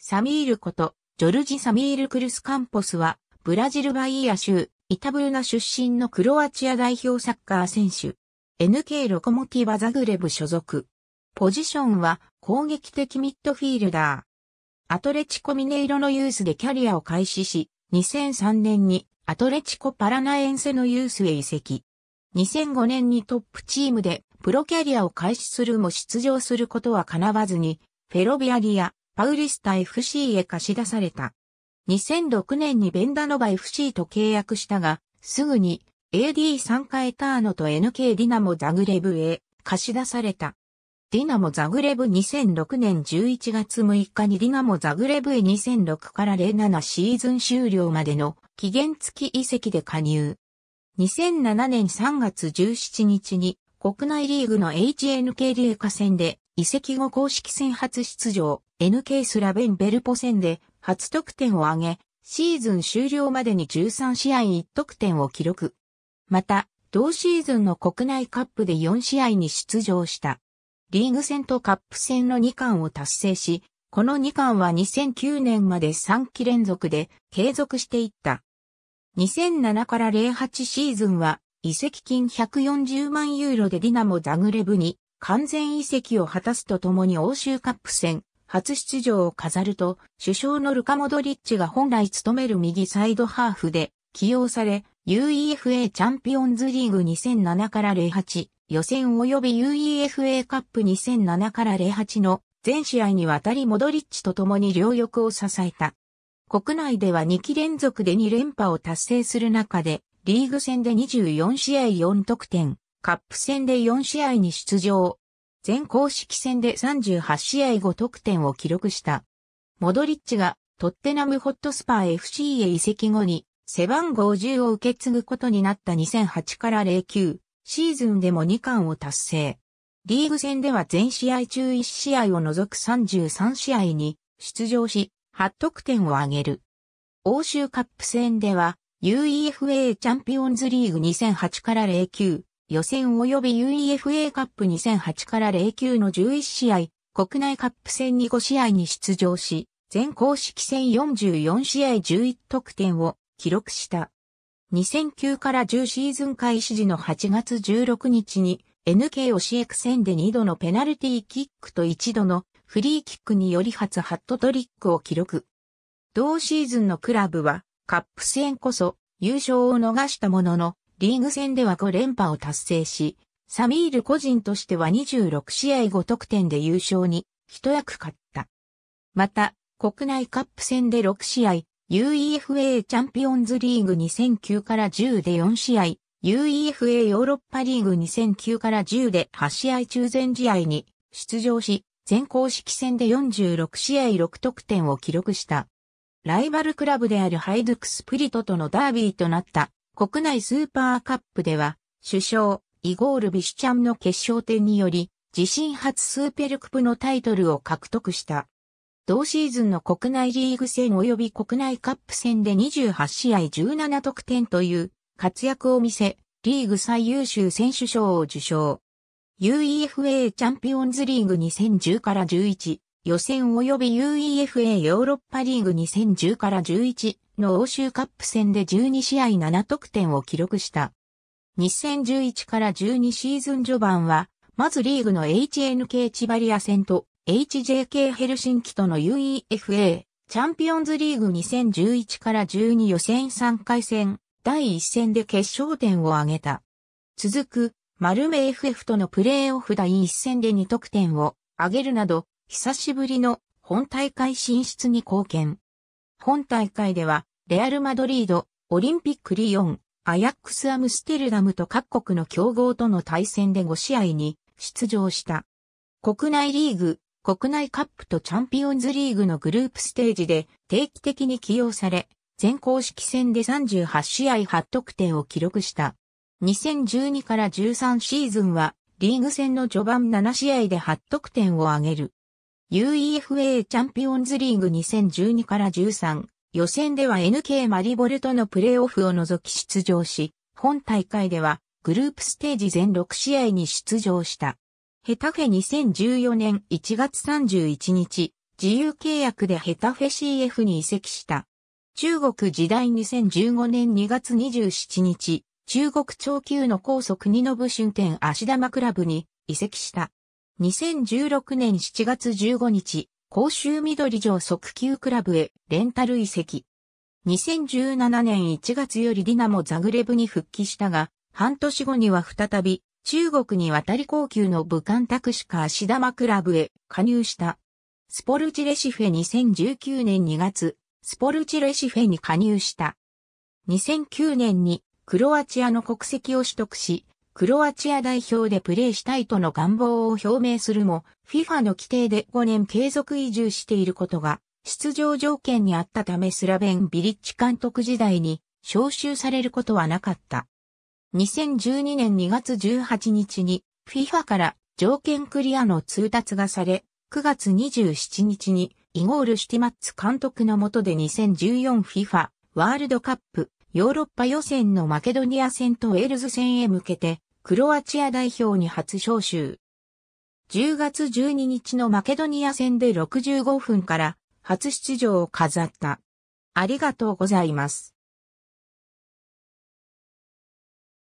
サミールこと、ジョルジ・サミール・クルス・カンポスは、ブラジルバイア州、イタブルナ出身のクロアチア代表サッカー選手。NK ロコモティバザグレブ所属。ポジションは攻撃的ミッドフィールダー。アトレチコミネイロのユースでキャリアを開始し、2003年にアトレチコパラナエンセのユースへ移籍。2005年にトップチームでプロキャリアを開始するも出場することは叶わずに、フェロビアリア、パウリスタ FC へ貸し出された。2006年にベンダノバ FC と契約したが、すぐに AD 3回エターノと NK ディナモザグレブへ貸し出された。ディナモザグレブ2006年11月6日にディナモザグレブへ2006から07シーズン終了までの期限付き移籍で加入。2007年3月17日に国内リーグの HNK リーカ戦で移籍後公式戦初出場。NK スラベンベルポ戦で初得点を挙げ、シーズン終了までに13試合1得点を記録。また、同シーズンの国内カップで4試合に出場した。リーグ戦とカップ戦の2冠を達成し、この2冠は2009年まで3期連続で継続していった。2007から08シーズンは移籍金140万ユーロでディナモ・ザグレブに完全移籍を果たすとともに欧州カップ戦、初出場を飾ると、首相のルカ・モドリッチが本来務める右サイドハーフで起用され、UEFA チャンピオンズリーグ2007から08予選及び UEFA カップ2007から08の全試合にわたりモドリッチと共に両翼を支えた。国内では2期連続で2連覇を達成する中で、リーグ戦で24試合4得点、カップ戦で4試合に出場、全公式戦で38試合5得点を記録した。モドリッチがトッテナムホットスパー FC へ移籍後に背番号10を受け継ぐことになった2008から09シーズンでも2冠を達成。リーグ戦では全試合中1試合を除く33試合に出場し8得点を挙げる。欧州カップ戦では UEFA チャンピオンズリーグ2008から09予選及び UEFA カップ2008から09の11試合、国内カップ戦に5試合に出場し、全公式戦44試合11得点を記録した。2009から10シーズン開始時の8月16日に NK を CX 戦で2度のペナルティーキックと1度のフリーキックにより初ハットトリックを記録。同シーズンのクラブはカップ戦こそ優勝を逃したもののリーグ戦では5連覇を達成し、サミール個人としては26試合5得点で優勝に一役買った。また、国内カップ戦で6試合、UEFA チャンピオンズリーグ2009から10で4試合、UEFA ヨーロッパリーグ2009から10で8試合中全試合に出場し、全公式戦で46試合6得点を記録した。ライバルクラブであるハイドクスプリトとのダービーとなった国内スーパーカップでは、首相、イゴール・ビシュチャンの決勝点により、自身初スーペルクプのタイトルを獲得した。同シーズンの国内リーグ戦及び国内カップ戦で28試合17得点という活躍を見せ、リーグ最優秀選手賞を受賞。UEFA チャンピオンズリーグ2010から11、予選及び UEFA ヨーロッパリーグ2010から11、の欧州カップ戦で12試合7得点を記録した。2011から12シーズン序盤は、まずリーグの HNK チバリア戦と HJK ヘルシンキとの UEFA チャンピオンズリーグ2011から12予選3回戦、第1戦で決勝点を挙げた。続く、丸目 FF とのプレーオフ第1戦で2得点を挙げるなど、久しぶりの本大会進出に貢献。本大会では、レアル・マドリード、オリンピック・リヨン、アヤックス・アムステルダムと各国の競合との対戦で5試合に出場した。国内リーグ、国内カップとチャンピオンズリーグのグループステージで定期的に起用され、全公式戦で38試合8得点を記録した。2012から13シーズンは、リーグ戦の序盤7試合で8得点を挙げる。UEFA チャンピオンズリーグ2012から13予選では NK マリボルトのプレーオフを除き出場し、本大会ではグループステージ全6試合に出場した。ヘタフェ2014年1月31日、自由契約でヘタフェ CF に移籍した。中国時代2015年2月27日、中国超級の高速二の部春天足玉クラブに移籍した。2016年7月15日、甲州緑城速球クラブへレンタル移籍。2017年1月よりディナモザグレブに復帰したが、半年後には再び中国に渡り高級の武漢タクシカ足玉クラブへ加入した。スポルチレシフェ2019年2月、スポルチレシフェに加入した。2009年にクロアチアの国籍を取得し、クロアチア代表でプレーしたいとの願望を表明するも、FIFA の規定で5年継続移住していることが、出場条件にあったためスラベン・ビリッチ監督時代に招集されることはなかった。2012年2月18日に FIFA から条件クリアの通達がされ、9月27日にイゴール・シュティマッツ監督の下で 2014FIFA ワールドカップヨーロッパ予選のマケドニア戦とウェールズ戦へ向けてクロアチア代表に初招集。10月12日のマケドニア戦で65分から初出場を飾った。ありがとうございます。